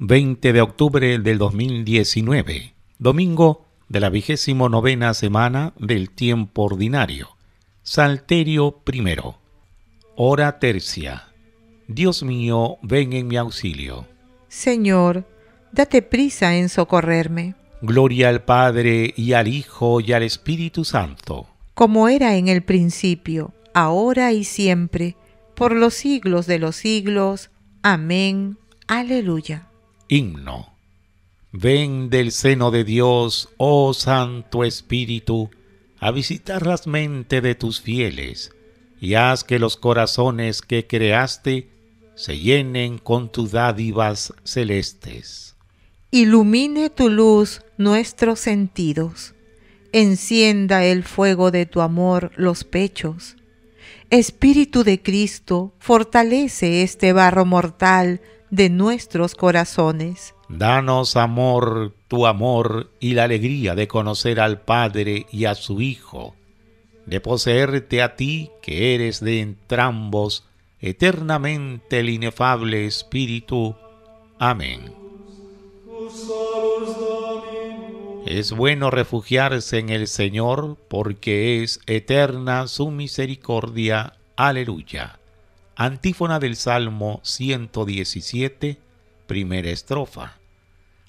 20 de octubre del 2019, domingo de la vigésimo novena semana del tiempo ordinario. Salterio primero. Hora tercia. Dios mío, ven en mi auxilio. Señor, date prisa en socorrerme. Gloria al Padre y al Hijo y al Espíritu Santo. Como era en el principio, ahora y siempre, por los siglos de los siglos. Amén. Aleluya. Himno. Ven del seno de Dios, oh Santo Espíritu, a visitar las mentes de tus fieles, y haz que los corazones que creaste se llenen con tus dádivas celestes. Ilumine tu luz nuestros sentidos, encienda el fuego de tu amor los pechos. Espíritu de Cristo, fortalece este barro mortal, de nuestros corazones. Danos, amor, tu amor y la alegría de conocer al Padre y a su Hijo, de poseerte a ti que eres de entrambos eternamente el inefable Espíritu. Amén. Es bueno refugiarse en el Señor porque es eterna su misericordia. Aleluya. Antífona del Salmo 117, primera estrofa.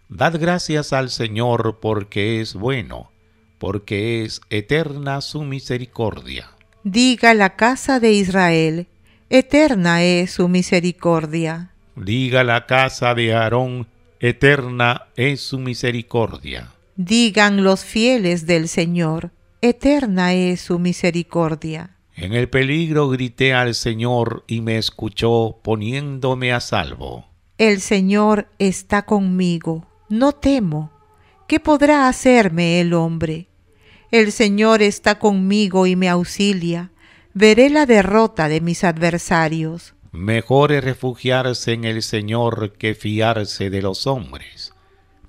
Dad gracias al Señor porque es bueno, porque es eterna su misericordia. Diga la casa de Israel, eterna es su misericordia. Diga la casa de Aarón, eterna es su misericordia. Digan los fieles del Señor, eterna es su misericordia. En el peligro grité al Señor y me escuchó poniéndome a salvo. El Señor está conmigo, no temo. ¿Qué podrá hacerme el hombre? El Señor está conmigo y me auxilia. Veré la derrota de mis adversarios. Mejor es refugiarse en el Señor que fiarse de los hombres.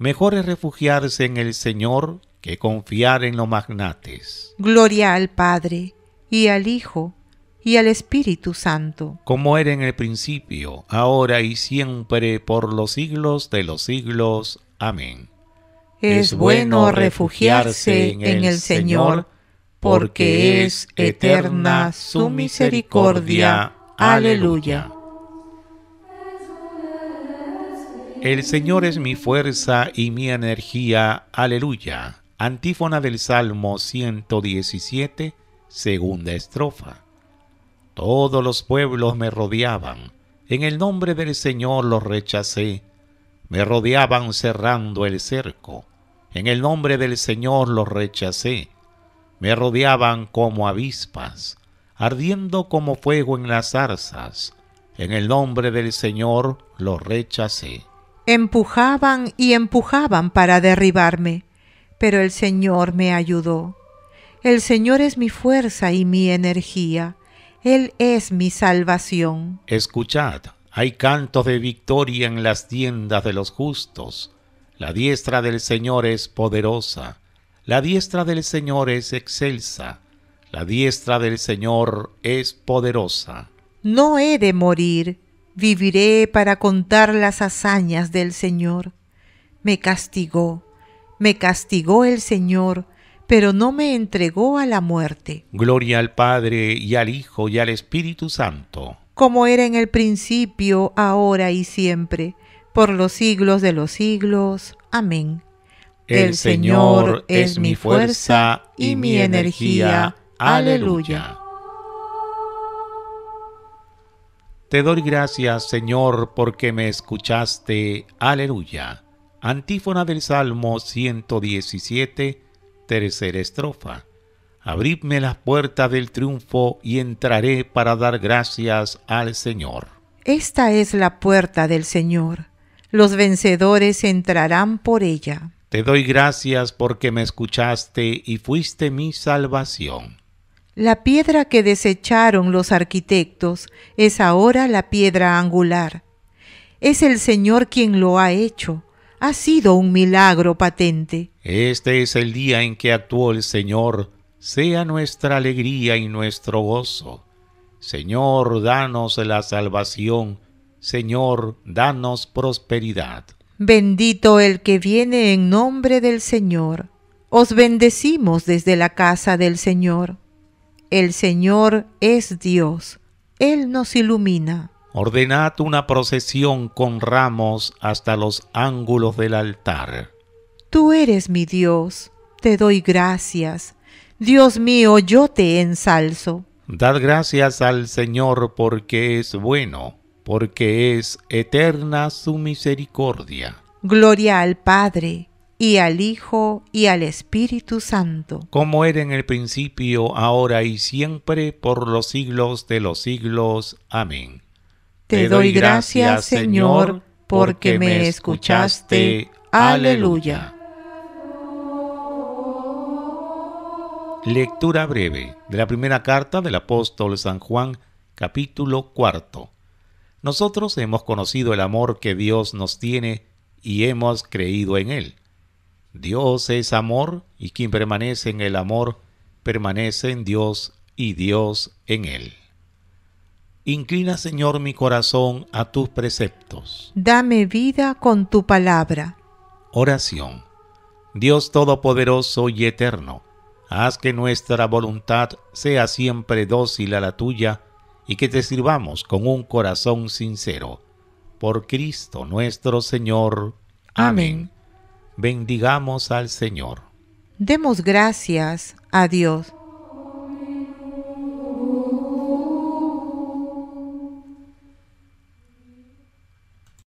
Mejor es refugiarse en el Señor que confiar en los magnates. Gloria al Padre y al Hijo, y al Espíritu Santo. Como era en el principio, ahora y siempre, por los siglos de los siglos. Amén. Es bueno refugiarse en el Señor, porque es eterna su misericordia. Aleluya. El Señor es mi fuerza y mi energía. Aleluya. Antífona del Salmo 117 Segunda estrofa. Todos los pueblos me rodeaban, en el nombre del Señor los rechacé, me rodeaban cerrando el cerco, en el nombre del Señor los rechacé, me rodeaban como avispas, ardiendo como fuego en las zarzas, en el nombre del Señor los rechacé. Empujaban y empujaban para derribarme, pero el Señor me ayudó. El Señor es mi fuerza y mi energía. Él es mi salvación. Escuchad, hay cantos de victoria en las tiendas de los justos. La diestra del Señor es poderosa. La diestra del Señor es excelsa. La diestra del Señor es poderosa. No he de morir. Viviré para contar las hazañas del Señor. Me castigó. Me castigó el Señor pero no me entregó a la muerte. Gloria al Padre y al Hijo y al Espíritu Santo. Como era en el principio, ahora y siempre, por los siglos de los siglos. Amén. El, Señor es mi fuerza y mi energía. Aleluya. Te doy gracias, Señor, porque me escuchaste. Aleluya. Antífona del Salmo 117 Tercera estrofa. Abridme las puertas del triunfo y entraré para dar gracias al Señor. Esta es la puerta del Señor. Los vencedores entrarán por ella. Te doy gracias porque me escuchaste y fuiste mi salvación. La piedra que desecharon los arquitectos es ahora la piedra angular. Es el Señor quien lo ha hecho ha sido un milagro patente. Este es el día en que actuó el Señor, sea nuestra alegría y nuestro gozo. Señor, danos la salvación. Señor, danos prosperidad. Bendito el que viene en nombre del Señor. Os bendecimos desde la casa del Señor. El Señor es Dios. Él nos ilumina ordenad una procesión con ramos hasta los ángulos del altar. Tú eres mi Dios, te doy gracias. Dios mío, yo te ensalzo. Dad gracias al Señor porque es bueno, porque es eterna su misericordia. Gloria al Padre, y al Hijo, y al Espíritu Santo. Como era en el principio, ahora y siempre, por los siglos de los siglos. Amén. Te doy gracias, Señor, porque me escuchaste. Aleluya. Lectura breve de la primera carta del apóstol San Juan, capítulo cuarto. Nosotros hemos conocido el amor que Dios nos tiene y hemos creído en Él. Dios es amor y quien permanece en el amor, permanece en Dios y Dios en Él. Inclina, Señor, mi corazón a tus preceptos. Dame vida con tu palabra. Oración. Dios Todopoderoso y Eterno, haz que nuestra voluntad sea siempre dócil a la tuya y que te sirvamos con un corazón sincero. Por Cristo nuestro Señor. Amén. Bendigamos al Señor. Demos gracias a Dios.